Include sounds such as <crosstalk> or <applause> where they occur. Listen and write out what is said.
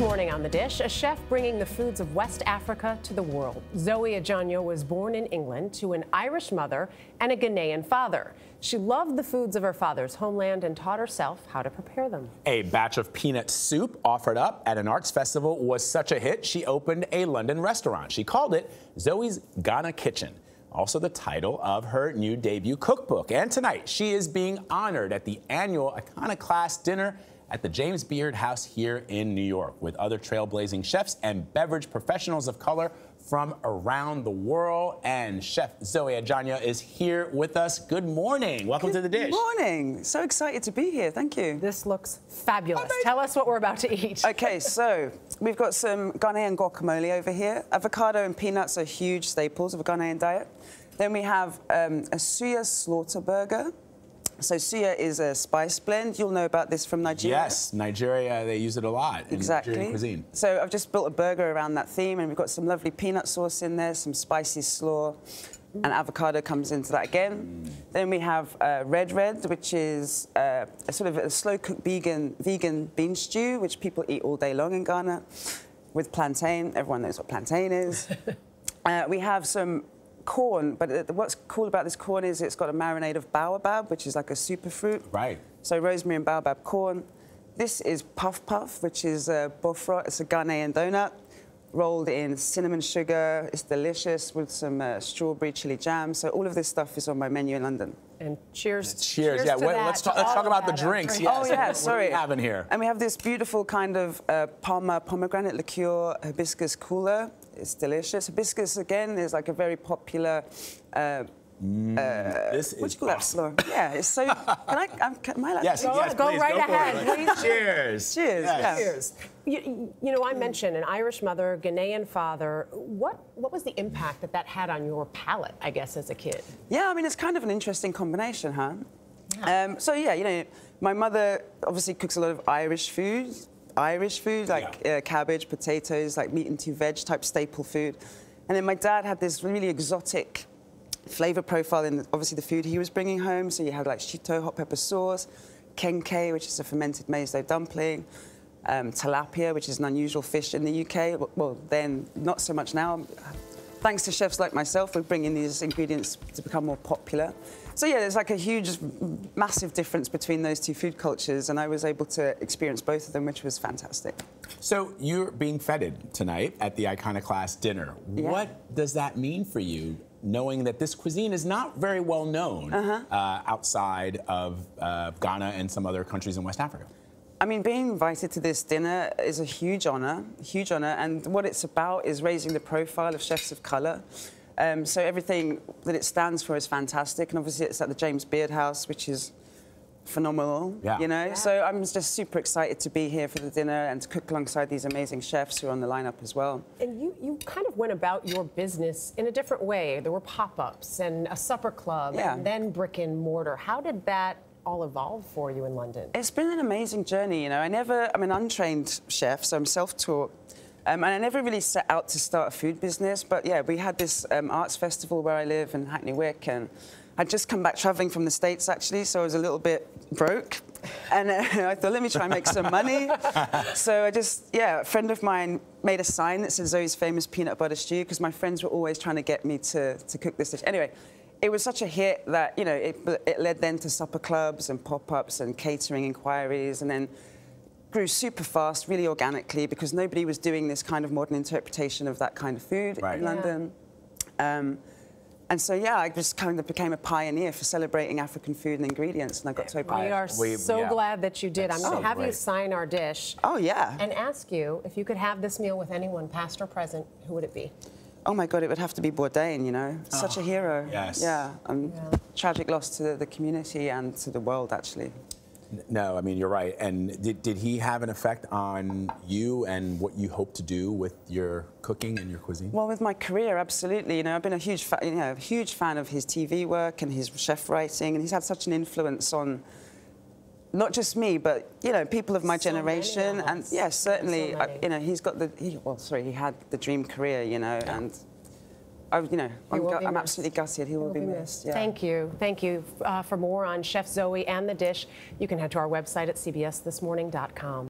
morning on The Dish, a chef bringing the foods of West Africa to the world. Zoe Ajanyo was born in England to an Irish mother and a Ghanaian father. She loved the foods of her father's homeland and taught herself how to prepare them. A batch of peanut soup offered up at an arts festival was such a hit, she opened a London restaurant. She called it Zoe's Ghana Kitchen also the title of her new debut cookbook. And tonight, she is being honored at the annual Iconoclast Dinner at the James Beard House here in New York with other trailblazing chefs and beverage professionals of color from around the world. And Chef Zoe Ajanya is here with us. Good morning. Welcome Good to the dish. Good morning. So excited to be here. Thank you. This looks fabulous. Tell us what we're about to eat. <laughs> okay, so we've got some Ghanaian guacamole over here. Avocado and peanuts are huge staples of a Ghanaian diet. Then we have um, a suya slaughter burger. So suya is a spice blend. You'll know about this from Nigeria. Yes, Nigeria, they use it a lot exactly. Nigerian cuisine. So I've just built a burger around that theme, and we've got some lovely peanut sauce in there, some spicy slaw, and avocado comes into that again. Mm. Then we have uh, red red, which is uh, a sort of a slow-cooked vegan, vegan bean stew, which people eat all day long in Ghana, with plantain. Everyone knows what plantain is. <laughs> uh, we have some corn, but what's cool about this corn is it's got a marinade of baobab, which is like a superfruit. Right. So rosemary and baobab corn. This is puff puff, which is a bofra. It's a Ghanaian donut rolled in cinnamon sugar. It's delicious with some uh, strawberry chili jam. So all of this stuff is on my menu in London. And cheers. Cheers. cheers yeah. wait. that, let's talk, let's talk about the drinks. Drink. Oh, yes. Oh yeah. sorry. What we have here. And we have this beautiful kind of uh, Palma pomegranate liqueur hibiscus cooler. It's delicious. Hibiscus again is like a very popular. Uh, Mm, uh, this is awesome. Yeah, it's so. Can I? I'm, am I yes, go, yes, go please, right go ahead? Please. Cheers. Cheers. Yes. Cheers. You, you, know, I mentioned an Irish mother, Ghanaian father. What what was the impact that that had on your palate? I guess as a kid. Yeah, I mean, it's kind of an interesting combination, huh? Yeah. Um, so yeah, you know, my mother obviously cooks a lot of Irish food, Irish food like yeah. uh, cabbage, potatoes, like meat and two veg type staple food, and then my dad had this really exotic flavor profile in obviously the food he was bringing home. So you had like shito, hot pepper sauce, kenkei which is a fermented maize dumpling, um, tilapia, which is an unusual fish in the UK. Well, then not so much now. Thanks to chefs like myself, we're bringing these ingredients to become more popular. So yeah, there's like a huge, massive difference between those two food cultures, and I was able to experience both of them, which was fantastic. So you're being feted tonight at the Iconoclast dinner. Yeah. What does that mean for you knowing that this cuisine is not very well known uh-huh. uh -huh. outside of uh, Ghana and some other countries in West Africa. I mean, being invited to this dinner is a huge honor, huge honor. And what it's about is raising the profile of chefs of color. Um, so everything that it stands for is fantastic. And obviously, it's at the James Beard House, which is phenomenal, yeah. you know? Yeah. So I'm just super excited to be here for the dinner and to cook alongside these amazing chefs who are on the lineup as well. And you, you kind of went about your business in a different way. There were pop-ups and a supper club yeah. and then brick and mortar. How did that all evolve for you in London? It's been an amazing journey, you know. I never, I'm an untrained chef, so I'm self-taught. Um, and I never really set out to start a food business, but yeah, we had this um, arts festival where I live in Hackney Wick, and I'd just come back traveling from the States, actually, so I was a little bit broke. And uh, <laughs> I thought, let me try and make some money. <laughs> so I just, yeah, a friend of mine made a sign that says Zoe's Famous Peanut Butter Stew because my friends were always trying to get me to, to cook this dish. Anyway, it was such a hit that, you know, it, it led then to supper clubs and pop-ups and catering inquiries and then grew super fast, really organically, because nobody was doing this kind of modern interpretation of that kind of food right. in London. Um, and so, yeah, I just kind of became a pioneer for celebrating African food and ingredients, and I got so proud. We are we, so yeah. glad that you did. That's I'm going to have great. you sign our dish. Oh, yeah. And ask you, if you could have this meal with anyone, past or present, who would it be? Oh, my God, it would have to be Bourdain, you know? Oh, Such a hero. Yes. Yeah, um, yeah. tragic loss to the community and to the world, actually. No, I mean, you're right. And did, did he have an effect on you and what you hope to do with your cooking and your cuisine? Well, with my career, absolutely. You know, I've been a huge, fa- you know, huge fan of his TV work and his chef writing, and he's had such an influence on not just me, but you know, people of my so generation. And yes, yeah, certainly, so I, you know, he's got the he, well, sorry, he had the dream career, you know, yeah. and I, you know, I'm, I'm absolutely gutted. He will, will be missed. missed. Yeah. Thank you. Thank you. Uh, for more on Chef Zoe and The Dish, you can head to our website at cbsthismorning.com.